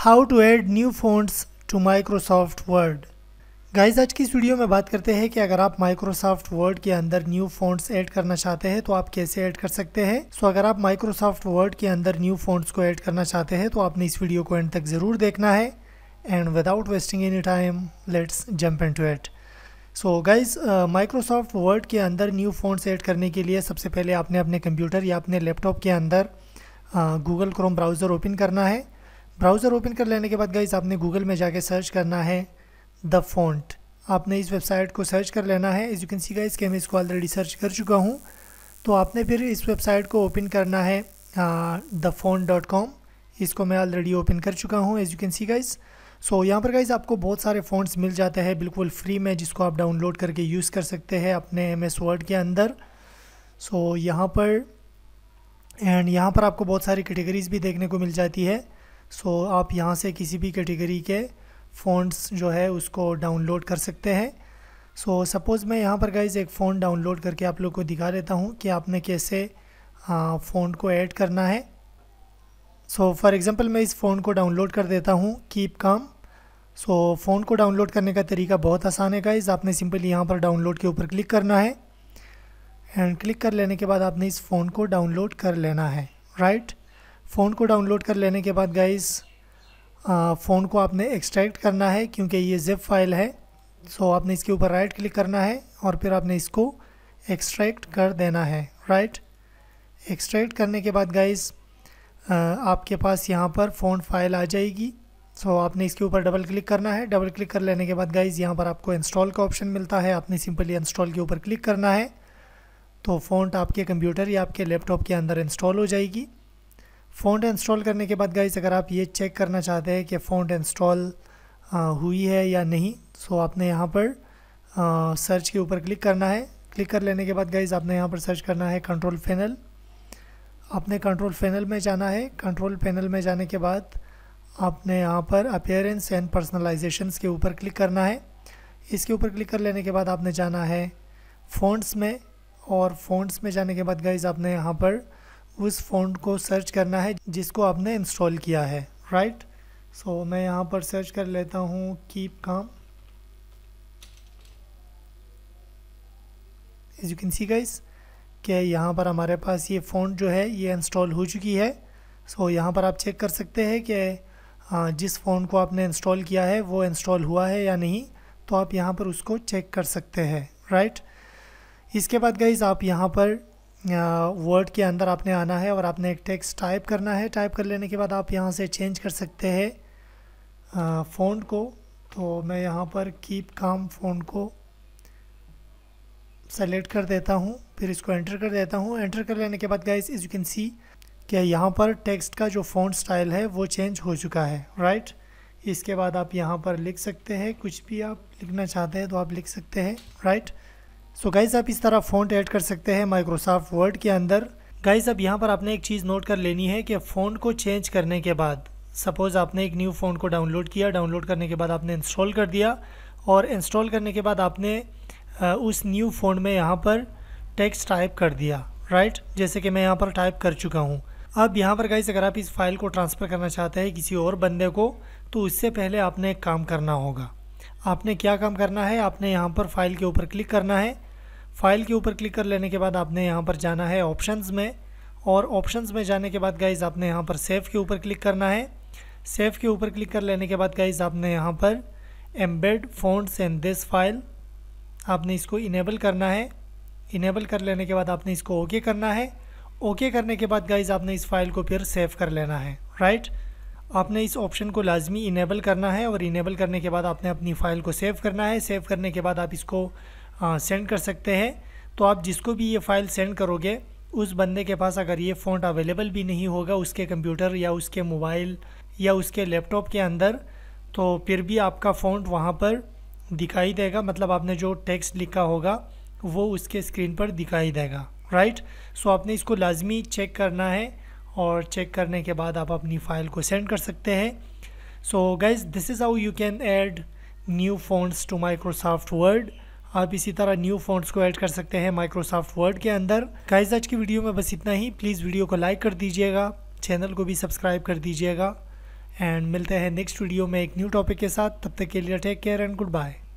How to add new fonts to Microsoft Word guys आज की इस वीडियो में बात करते हैं कि अगर आप माइक्रोसॉफ्ट वर्ड के अंदर न्यू फोन्स ऐड करना चाहते हैं तो आप कैसे ऐड कर सकते हैं सो अगर आप माइक्रोसॉफ्ट वर्ड के अंदर न्यू फोन्स को ऐड करना चाहते हैं तो आपने इस वीडियो को एंड तक ज़रूर देखना है and without wasting any time let's jump and to it so guys Microsoft Word के अंदर न्यू फोन्स ऐड करने के लिए सबसे पहले आपने अपने कंप्यूटर या अपने लैपटॉप के अंदर गूगल क्रोम ब्राउज़र ओपन करना है ब्राउज़र ओपन कर लेने के बाद गाइज आपने गूगल में जाके सर्च करना है द फॉन्ट आपने इस वेबसाइट को सर्च कर लेना है as you can see guys के मैं इसको ऑलरेडी सर्च कर चुका हूँ तो आपने फिर इस वेबसाइट को ओपन करना है द फोन डॉट कॉम इसको मैं ऑलरेडी ओपन कर चुका हूँ as you can see guys so यहाँ पर गाइज आपको बहुत सारे फ़ोनस मिल जाते हैं बिल्कुल फ्री में जिसको आप डाउनलोड करके यूज़ कर सकते हैं अपने एम एस वर्ड के अंदर सो so, यहाँ पर एंड यहाँ पर आपको बहुत सारी कैटेगरीज़ भी देखने को मिल जाती है सो so, आप यहाँ से किसी भी कैटेगरी के फ़ॉन्ट्स जो है उसको डाउनलोड कर सकते हैं सो so, सपोज़ मैं यहाँ पर गाइज एक फ़ोन डाउनलोड करके आप लोग को दिखा देता हूँ कि आपने कैसे फ़ोन को ऐड करना है सो फॉर एग्ज़ाम्पल मैं इस फ़ोन को डाउनलोड कर देता हूँ keep calm so so, font को डाउनलोड करने का तरीका बहुत आसान है गाइज़ आपने सिंपली यहाँ पर डाउनलोड के ऊपर क्लिक करना है एंड क्लिक कर लेने के बाद आपने इस फ़ोन को डाउनलोड कर लेना है राइट right? फ़ोन को डाउनलोड कर लेने के बाद गाइस फ़ोन को आपने एक्सट्रैक्ट करना है क्योंकि ये जिप फाइल है सो आपने इसके ऊपर राइट क्लिक करना है और फिर आपने इसको एक्सट्रैक्ट कर देना है राइट एक्सट्रैक्ट करने के बाद गाइस आपके पास यहाँ पर फ़ोन फाइल आ जाएगी सो so, आपने इसके ऊपर डबल क्लिक करना है डबल क्लिक कर लेने के बाद गाइज़ यहाँ पर आपको इंस्टॉल का ऑप्शन मिलता है आपने सिंपली इंस्टॉल के ऊपर क्लिक करना है तो फ़ोन आपके कंप्यूटर या आपके लैपटॉप के अंदर इंस्टॉल हो जाएगी फ़ॉन्ट इंस्टॉल करने के बाद गाइस अगर आप ये चेक करना चाहते हैं कि फ़ॉन्ट इंस्टॉल हुई है या नहीं सो आपने यहाँ पर आ, सर्च के ऊपर क्लिक करना है क्लिक कर लेने के बाद गाइज आपने यहाँ पर सर्च करना है कंट्रोल फैनल आपने कंट्रोल फैनल में जाना है कंट्रोल पैनल में जाने के बाद आपने यहाँ पर अपेयरेंस एंड पर्सनलाइजेशन के ऊपर क्लिक करना है इसके ऊपर क्लिक कर लेने के बाद आपने जाना है फ़ॉन्ट्स में और फ़ॉन्ट्स में जाने के बाद गाइज आपने यहाँ पर उस फ़ोन को सर्च करना है जिसको आपने इंस्टॉल किया है राइट सो so, मैं यहाँ पर सर्च कर लेता हूँ keep calm as you can see guys कि यहाँ पर हमारे पास ये फ़ोन जो है ये इंस्टॉल हो चुकी है सो so, यहाँ पर आप चेक कर सकते हैं कि हाँ, जिस फ़ोन को आपने इंस्टॉल किया है वो इंस्टॉल हुआ है या नहीं तो आप यहाँ पर उसको चेक कर सकते हैं राइट इसके बाद गाइज़ आप यहाँ पर वर्ड के अंदर आपने आना है और आपने एक टेक्स्ट टाइप करना है टाइप कर लेने के बाद आप यहाँ से चेंज कर सकते हैं फ़ोन को तो मैं यहाँ पर कीप काम फ़ोन को सेलेक्ट कर देता हूँ फिर इसको एंटर कर देता हूँ एंटर कर लेने के बाद guys as you can see क्या यहाँ पर टेक्स्ट का जो फ़ॉन्ट स्टाइल है वो चेंज हो चुका है राइट इसके बाद आप यहाँ पर लिख सकते हैं कुछ भी आप लिखना चाहते हैं तो आप लिख सकते हैं राइट सो गाइज़ आप इस तरह फ़ॉन्ट ऐड कर सकते हैं माइक्रोसॉफ्ट वर्ड के अंदर गाइज़ अब यहाँ पर आपने एक चीज़ नोट कर लेनी है कि फ़ॉन्ट को चेंज करने के बाद सपोज़ आपने एक न्यू फ़ोन को डाउनलोड किया डाउनलोड करने के बाद आपने इंस्टॉल कर दिया और इंस्टॉल करने के बाद आपने उस न्यू फ़ोन में यहाँ पर टेक्स्ट टाइप कर दिया राइट जैसे कि मैं यहाँ पर टाइप कर चुका हूँ अब यहाँ पर गाइज अगर आप इस फाइल को ट्रांसफ़र करना चाहते हैं किसी और बंदे को तो उससे पहले आपने एक काम करना होगा आपने क्या काम करना है आपने यहाँ पर फाइल के ऊपर क्लिक करना है फाइल के ऊपर क्लिक कर लेने के बाद आपने यहाँ पर जाना है ऑप्शंस में और ऑप्शंस में जाने के बाद गाइज आपने यहाँ पर सेफ के ऊपर क्लिक करना है सेफ के ऊपर क्लिक कर लेने के बाद गाइज आपने यहाँ पर embed fonts and this file आपने इसको इनेबल करना है इनेबल कर लेने के बाद आपने इसको ओके okay करना है ओके okay करने के बाद गाइज आपने इस फाइल को फिर सेव कर लेना है राइट right? आपने इस ऑप्शन को लाजमी इनेबल करना है और इनेबल करने के बाद आपने अपनी फ़ाइल को सेव करना है सेव करने के बाद आप इसको सेंड हाँ, कर सकते हैं तो आप जिसको भी ये फ़ाइल सेंड करोगे उस बंदे के पास अगर ये फ़ॉन्ट अवेलेबल भी नहीं होगा उसके कंप्यूटर या उसके मोबाइल या उसके लैपटॉप के अंदर तो फिर भी आपका फ़ॉन्ट वहाँ पर दिखाई देगा मतलब आपने जो टेक्स्ट लिखा होगा वो उसके स्क्रीन पर दिखाई देगा राइट सो आपने इसको लाजमी चेक करना है और चेक करने के बाद आप अपनी फ़ाइल को सेंड कर सकते हैं so guys this is how you can add new fonts to Microsoft Word आप इसी तरह न्यू फॉन्ट्स को ऐड कर सकते हैं माइक्रोसॉफ्ट वर्ड के अंदर गाइज आज की वीडियो में बस इतना ही प्लीज़ वीडियो को लाइक कर दीजिएगा चैनल को भी सब्सक्राइब कर दीजिएगा एंड मिलते हैं नेक्स्ट वीडियो में एक न्यू टॉपिक के साथ तब तक के लिए take care and good bye